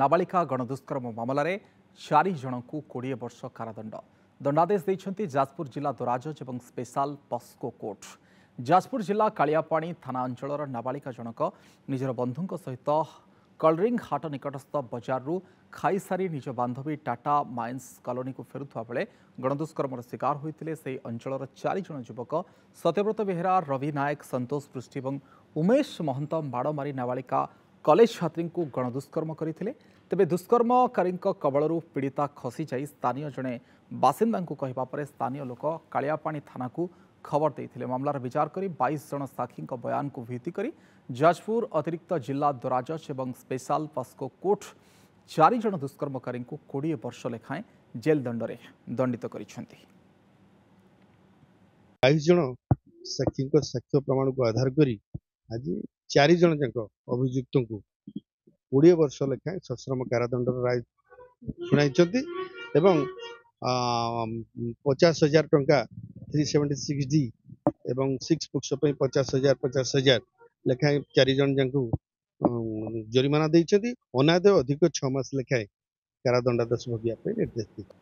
ନାବାଳିକା ଗଣଦୁଷ୍କର୍ମ ମାମଲାରେ ଚାରି ଜଣଙ୍କୁ କୋଡ଼ିଏ ବର୍ଷ କାରାଦଣ୍ଡ ଦଣ୍ଡାଦେଶ ଦେଇଛନ୍ତି ଯାଜପୁର ଜିଲ୍ଲା ଦୋରାଜଜ ଏବଂ ସ୍ପେଶାଲ ପସ୍କୋ କୋର୍ଟ ଯାଜପୁର ଜିଲ୍ଲା କାଳିଆପାଣି ଥାନା ଅଞ୍ଚଳର ନାବାଳିକା ଜଣକ ନିଜର ବନ୍ଧୁଙ୍କ ସହିତ କଲରିଂ ହାଟ ନିକଟସ୍ଥ ବଜାରରୁ ଖାଇସାରି ନିଜ ବାନ୍ଧବୀ ଟାଟା ମାଇନ୍ସ କଲୋନୀକୁ ଫେରୁଥିବା ବେଳେ ଗଣଦୁଷ୍କର୍ମର ଶିକାର ହୋଇଥିଲେ ସେହି ଅଞ୍ଚଳର ଚାରିଜଣ ଯୁବକ ସତ୍ୟବ୍ରତ ବେହେରା ରବି ନାୟକ ସନ୍ତୋଷ ପୃଷ୍ଟି ଏବଂ ଉମେଶ ମହନ୍ତ ମାଡ଼ ମାରି ନାବାଳିକା কলেজ ছাত্রিনক গণদুষ্কর্ম করি থিলে তebe দুষ্কর্মকারীক কবলৰূপ পীড়িতা খসি যাই স্থানীয় জনে বাসিনবাংক কহেবা পৰে স্থানীয় লোক কালায়াপানী থানাক খবৰ দেই থিলে মামলৰ বিচার কৰি 22 জন সাক্ষীৰ বয়ানক ভিত্তি কৰি জাজপুর অতৰিক্ত জিলা দৰাজছ এবং স্পেশাল ফস্কো কোর্ট 4 জন দুষ্কর্মকারীক 20 বছৰ লেখায় জেল দণ্ডৰে দণ্ডিত কৰিছந்தி 22 জন সাক্ষীৰ সাক্ষ্য প্ৰমাণক আধাৰ কৰি আজি ଚାରି ଜଣ ଯାକ ଅଭିଯୁକ୍ତଙ୍କୁ କୋଡ଼ିଏ ବର୍ଷ ଲେଖାଏଁ ସଶ୍ରମ କାରାଦଣ୍ଡର ରାୟ ଶୁଣାଇଛନ୍ତି ଏବଂ ପଚାଶ ହଜାର ଟଙ୍କା ଥ୍ରୀ ସେଭେଣ୍ଟି ସିକ୍ସ ଡି ଏବଂ ସିକ୍ସ ବୁକ୍ସ ପାଇଁ ପଚାଶ ହଜାର ପଚାଶ ହଜାର ଲେଖାଏଁ ଚାରିଜଣ ଯାଙ୍କୁ ଜରିମାନା ଦେଇଛନ୍ତି ଅନାଦେୟ ଅଧିକ ଛଅ ମାସ ଲେଖାଏଁ କାରାଦଣ୍ଡାଦେଶ ଭୋଗିବା ପାଇଁ ନିର୍ଦ୍ଦେଶ ଦେଇଛନ୍ତି